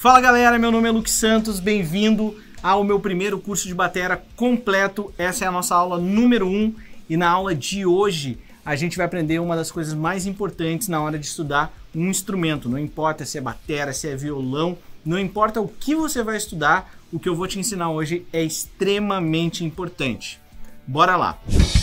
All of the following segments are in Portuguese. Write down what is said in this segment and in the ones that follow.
Fala galera, meu nome é Luke Santos, bem-vindo ao meu primeiro curso de batera completo. Essa é a nossa aula número 1 um, e na aula de hoje a gente vai aprender uma das coisas mais importantes na hora de estudar um instrumento. Não importa se é batera, se é violão, não importa o que você vai estudar, o que eu vou te ensinar hoje é extremamente importante. Bora lá! Música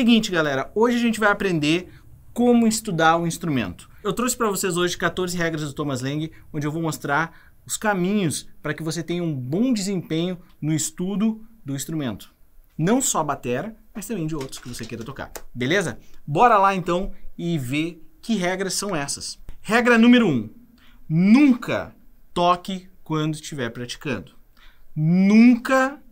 Seguinte, galera, hoje a gente vai aprender como estudar um instrumento. Eu trouxe para vocês hoje 14 regras do Thomas Lang, onde eu vou mostrar os caminhos para que você tenha um bom desempenho no estudo do instrumento. Não só a batera, mas também de outros que você queira tocar. Beleza? Bora lá então e ver que regras são essas. Regra número 1. Um, nunca toque quando estiver praticando. Nunca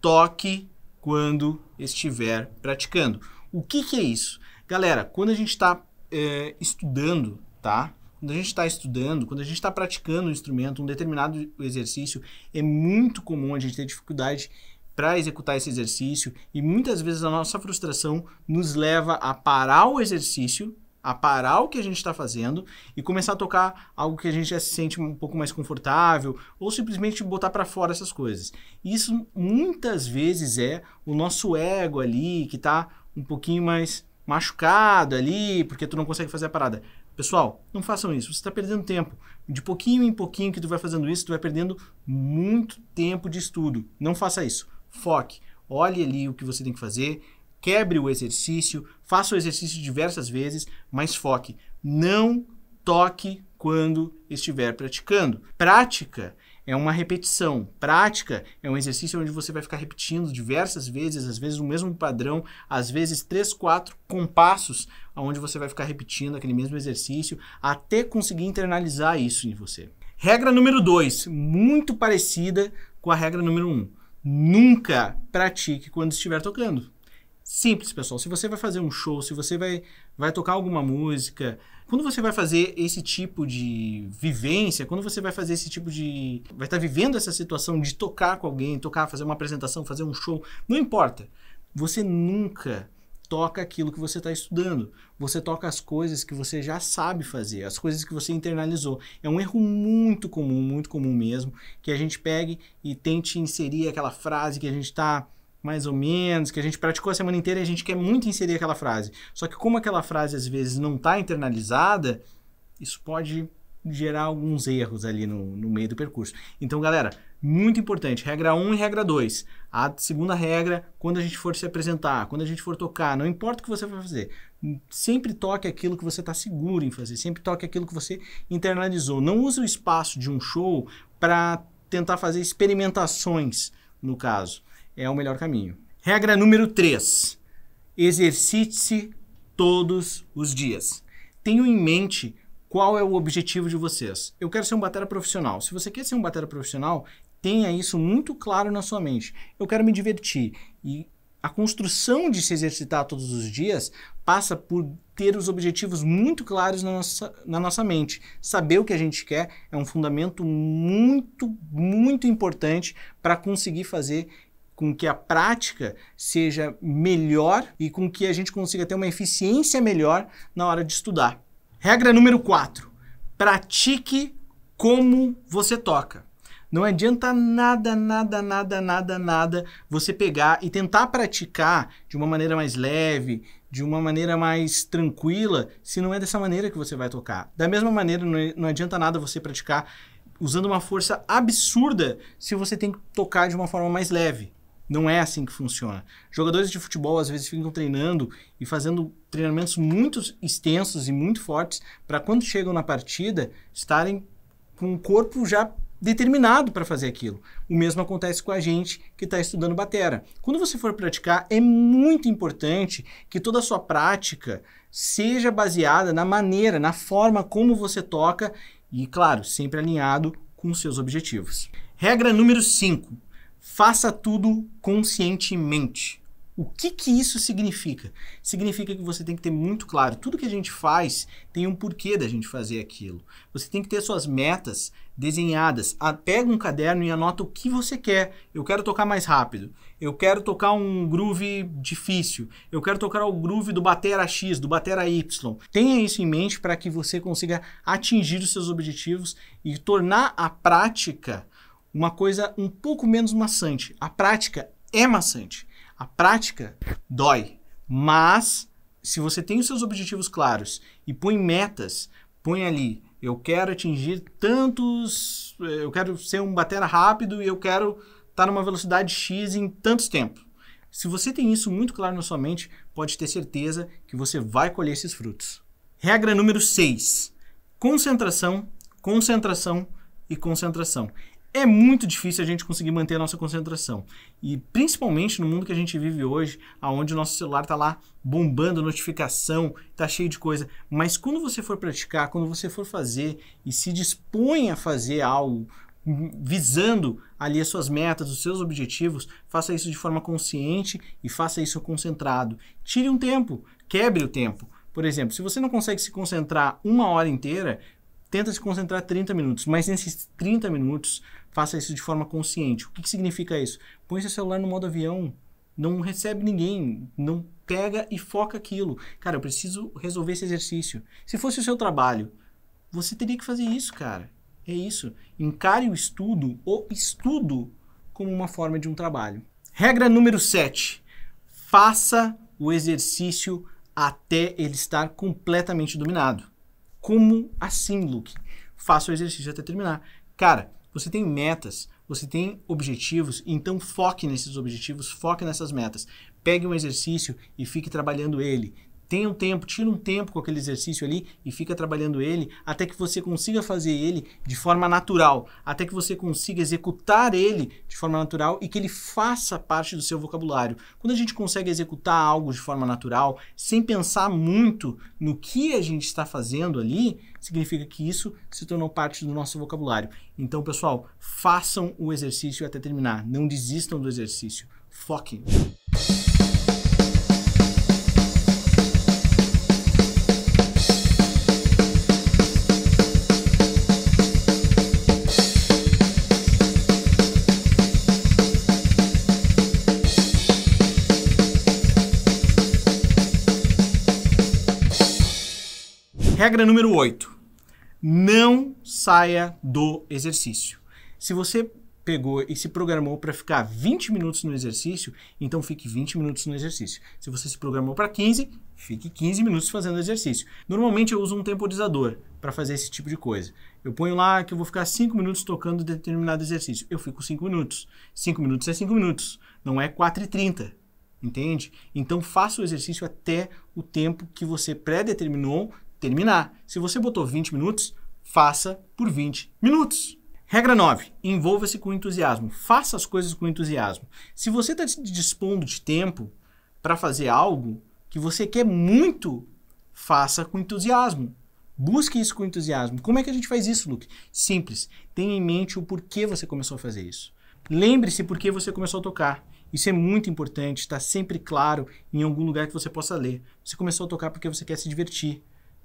toque quando estiver praticando. O que, que é isso? Galera, quando a gente está é, eh, estudando, tá? Quando a gente está estudando, quando a gente está praticando um instrumento, um determinado exercício, é muito comum a gente ter dificuldade para executar esse exercício e muitas vezes a nossa frustração nos leva a parar o exercício a parar o que a gente está fazendo e começar a tocar algo que a gente já se sente um pouco mais confortável ou simplesmente botar para fora essas coisas. Isso muitas vezes é o nosso ego ali que está um pouquinho mais machucado ali porque tu não consegue fazer a parada. Pessoal, não façam isso, você está perdendo tempo. De pouquinho em pouquinho que tu vai fazendo isso, tu vai perdendo muito tempo de estudo. Não faça isso. Foque, olhe ali o que você tem que fazer, quebre o exercício, faça o exercício diversas vezes, mas foque. Não toque quando estiver praticando. Prática é uma repetição. Prática é um exercício onde você vai ficar repetindo diversas vezes, às vezes o mesmo padrão, às vezes três, quatro compassos, onde você vai ficar repetindo aquele mesmo exercício até conseguir internalizar isso em você. Regra número dois, muito parecida com a regra número Um. Nunca pratique quando estiver tocando. Simples, pessoal. Se você vai fazer um show, se você vai, vai tocar alguma música, quando você vai fazer esse tipo de vivência, quando você vai fazer esse tipo de. vai estar tá vivendo essa situação de tocar com alguém, tocar, fazer uma apresentação, fazer um show, não importa. Você nunca toca aquilo que você está estudando. Você toca as coisas que você já sabe fazer, as coisas que você internalizou. É um erro muito comum, muito comum mesmo, que a gente pegue e tente inserir aquela frase que a gente está mais ou menos, que a gente praticou a semana inteira e a gente quer muito inserir aquela frase. Só que como aquela frase às vezes não está internalizada, isso pode gerar alguns erros ali no, no meio do percurso. Então, galera, muito importante, regra 1 e regra 2. A segunda regra, quando a gente for se apresentar, quando a gente for tocar, não importa o que você vai fazer, sempre toque aquilo que você está seguro em fazer, sempre toque aquilo que você internalizou. Não use o espaço de um show para tentar fazer experimentações, no caso é o melhor caminho. Regra número 3. Exercite-se todos os dias. Tenho em mente qual é o objetivo de vocês. Eu quero ser um batera profissional. Se você quer ser um batera profissional, tenha isso muito claro na sua mente. Eu quero me divertir. E a construção de se exercitar todos os dias passa por ter os objetivos muito claros na nossa, na nossa mente. Saber o que a gente quer é um fundamento muito, muito importante para conseguir fazer com que a prática seja melhor e com que a gente consiga ter uma eficiência melhor na hora de estudar. Regra número 4: pratique como você toca. Não adianta nada, nada, nada, nada, nada você pegar e tentar praticar de uma maneira mais leve, de uma maneira mais tranquila, se não é dessa maneira que você vai tocar. Da mesma maneira, não é, adianta nada você praticar usando uma força absurda se você tem que tocar de uma forma mais leve. Não é assim que funciona. Jogadores de futebol às vezes ficam treinando e fazendo treinamentos muito extensos e muito fortes para quando chegam na partida estarem com o corpo já determinado para fazer aquilo. O mesmo acontece com a gente que está estudando batera. Quando você for praticar, é muito importante que toda a sua prática seja baseada na maneira, na forma como você toca e, claro, sempre alinhado com seus objetivos. Regra número 5: Faça tudo conscientemente. O que, que isso significa? Significa que você tem que ter muito claro, tudo que a gente faz tem um porquê da gente fazer aquilo. Você tem que ter suas metas desenhadas. A, ah, pega um caderno e anota o que você quer. Eu quero tocar mais rápido. Eu quero tocar um groove difícil. Eu quero tocar o groove do batera X, do batera Y. Tenha isso em mente para que você consiga atingir os seus objetivos e tornar a prática uma coisa um pouco menos maçante. A prática é maçante. A prática dói. Mas se você tem os seus objetivos claros e põe metas, põe ali, eu quero atingir tantos, eu quero ser um batera rápido e eu quero estar tá numa velocidade X em tantos tempos. Se você tem isso muito claro na sua mente, pode ter certeza que você vai colher esses frutos. Regra número 6: concentração, concentração e concentração é muito difícil a gente conseguir manter a nossa concentração. E principalmente no mundo que a gente vive hoje, aonde o nosso celular está lá bombando notificação, está cheio de coisa. Mas quando você for praticar, quando você for fazer e se dispõe a fazer algo visando ali as suas metas, os seus objetivos, faça isso de forma consciente e faça isso concentrado. Tire um tempo, quebre o tempo. Por exemplo, se você não consegue se concentrar uma hora inteira, tenta se concentrar 30 minutos, mas nesses 30 minutos Faça isso de forma consciente. O que, que significa isso? Põe seu celular no modo avião, não recebe ninguém, não pega e foca aquilo. Cara, eu preciso resolver esse exercício. Se fosse o seu trabalho, você teria que fazer isso, cara. É isso. Encare o estudo, o estudo, como uma forma de um trabalho. Regra número 7. Faça o exercício até ele estar completamente dominado. Como assim, Luke? Faça o exercício até terminar. Cara, você tem metas, você tem objetivos, então foque nesses objetivos, foque nessas metas. Pegue um exercício e fique trabalhando ele. Tenha um tempo, tira um tempo com aquele exercício ali e fica trabalhando ele até que você consiga fazer ele de forma natural, até que você consiga executar ele de forma natural e que ele faça parte do seu vocabulário. Quando a gente consegue executar algo de forma natural, sem pensar muito no que a gente está fazendo ali, significa que isso se tornou parte do nosso vocabulário. Então, pessoal, façam o exercício até terminar. Não desistam do exercício. Foquem. Regra número 8. Não saia do exercício. Se você pegou e se programou para ficar 20 minutos no exercício, então fique 20 minutos no exercício. Se você se programou para 15, fique 15 minutos fazendo exercício. Normalmente eu uso um temporizador para fazer esse tipo de coisa. Eu ponho lá que eu vou ficar 5 minutos tocando determinado exercício. Eu fico 5 minutos. 5 minutos é 5 minutos, não é 4 e 30 entende? Então faça o exercício até o tempo que você pré-determinou terminar. Se você botou 20 minutos, faça por 20 minutos. Regra 9. Envolva-se com entusiasmo. Faça as coisas com entusiasmo. Se você está dispondo de tempo para fazer algo que você quer muito, faça com entusiasmo. Busque isso com entusiasmo. Como é que a gente faz isso, Luke? Simples. Tenha em mente o porquê você começou a fazer isso. Lembre-se por que você começou a tocar. Isso é muito importante, está sempre claro em algum lugar que você possa ler. Você começou a tocar porque você quer se divertir.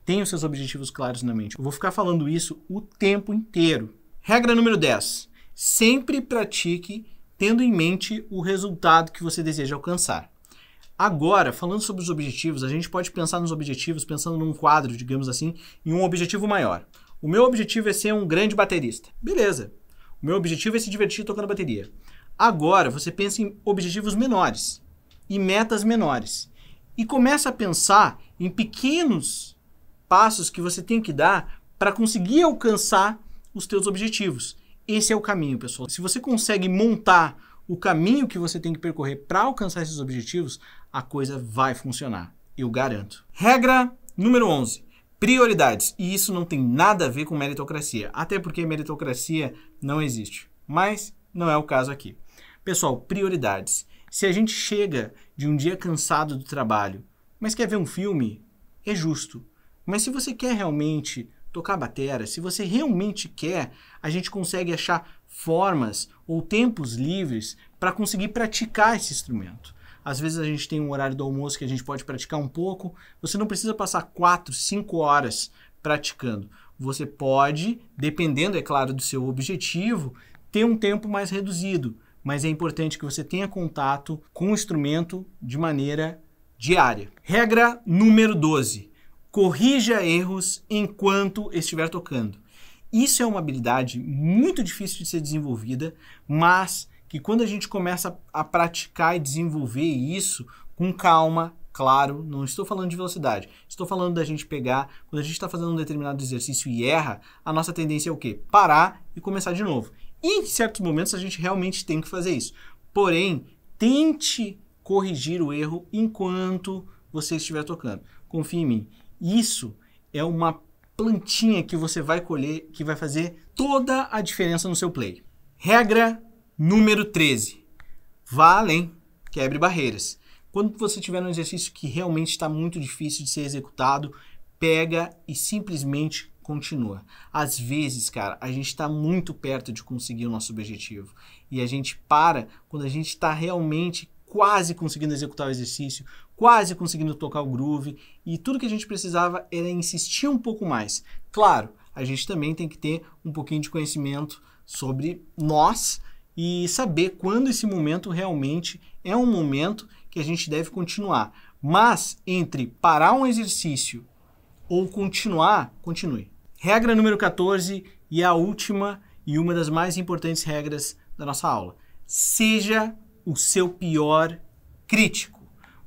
Tenha os seus objetivos claros na mente. Eu vou ficar falando isso o tempo inteiro. Regra número 10. Sempre pratique tendo em mente o resultado que você deseja alcançar. Agora, falando sobre os objetivos, a gente pode pensar nos objetivos pensando num quadro, digamos assim, em um objetivo maior. O meu objetivo é ser um grande baterista. Beleza. O meu objetivo é se divertir tocando bateria. Agora, você pensa em objetivos menores e metas menores. E começa a pensar em pequenos passos que você tem que dar para conseguir alcançar os teus objetivos. Esse é o caminho, pessoal. Se você consegue montar o caminho que você tem que percorrer para alcançar esses objetivos, a coisa vai funcionar, eu garanto. Regra número 11: prioridades. E isso não tem nada a ver com meritocracia, até porque meritocracia não existe. Mas não é o caso aqui. Pessoal, prioridades. Se a gente chega de um dia cansado do trabalho, mas quer ver um filme, é justo mas se você quer realmente tocar batera, se você realmente quer, a gente consegue achar formas ou tempos livres para conseguir praticar esse instrumento. Às vezes a gente tem um horário do almoço que a gente pode praticar um pouco. Você não precisa passar 4, 5 horas praticando. Você pode, dependendo, é claro, do seu objetivo, ter um tempo mais reduzido. Mas é importante que você tenha contato com o instrumento de maneira diária. Regra número 12 corrija erros enquanto estiver tocando. Isso é uma habilidade muito difícil de ser desenvolvida, mas que quando a gente começa a praticar e desenvolver isso com calma, claro, não estou falando de velocidade, estou falando da gente pegar, quando a gente está fazendo um determinado exercício e erra, a nossa tendência é o quê? Parar e começar de novo. E em certos momentos a gente realmente tem que fazer isso. Porém, tente corrigir o erro enquanto você estiver tocando. Confie em mim, isso é uma plantinha que você vai colher que vai fazer toda a diferença no seu play. Regra número 13. Vá além, quebre barreiras. Quando você tiver um exercício que realmente está muito difícil de ser executado, pega e simplesmente continua. Às vezes, cara, a gente está muito perto de conseguir o nosso objetivo e a gente para quando a gente está realmente quase conseguindo executar o exercício, quase conseguindo tocar o groove e tudo que a gente precisava era insistir um pouco mais. Claro, a gente também tem que ter um pouquinho de conhecimento sobre nós e saber quando esse momento realmente é um momento que a gente deve continuar. Mas entre parar um exercício ou continuar, continue. Regra número 14 e a última e uma das mais importantes regras da nossa aula. Seja o seu pior crítico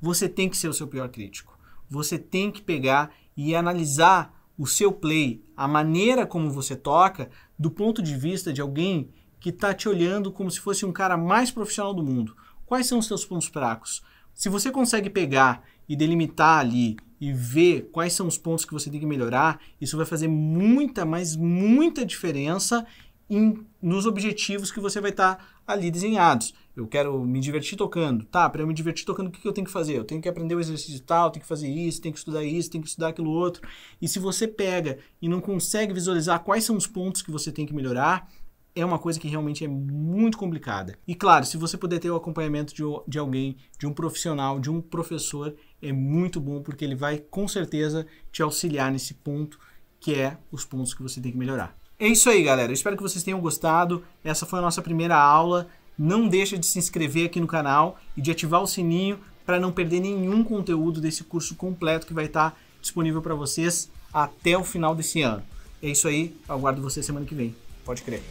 você tem que ser o seu pior crítico. Você tem que pegar e analisar o seu play, a maneira como você toca, do ponto de vista de alguém que está te olhando como se fosse um cara mais profissional do mundo. Quais são os seus pontos fracos? Se você consegue pegar e delimitar ali e ver quais são os pontos que você tem que melhorar, isso vai fazer muita, mas muita diferença em, nos objetivos que você vai estar tá ali desenhados eu quero me divertir tocando. Tá, para eu me divertir tocando, o que, que eu tenho que fazer? Eu tenho que aprender o exercício tal, tenho que fazer isso, tenho que estudar isso, tenho que estudar aquilo outro. E se você pega e não consegue visualizar quais são os pontos que você tem que melhorar, é uma coisa que realmente é muito complicada. E claro, se você puder ter o acompanhamento de, de alguém, de um profissional, de um professor, é muito bom, porque ele vai com certeza te auxiliar nesse ponto, que é os pontos que você tem que melhorar. É isso aí, galera. Eu espero que vocês tenham gostado. Essa foi a nossa primeira aula não deixa de se inscrever aqui no canal e de ativar o sininho para não perder nenhum conteúdo desse curso completo que vai estar tá disponível para vocês até o final desse ano. É isso aí, aguardo você semana que vem. Pode crer.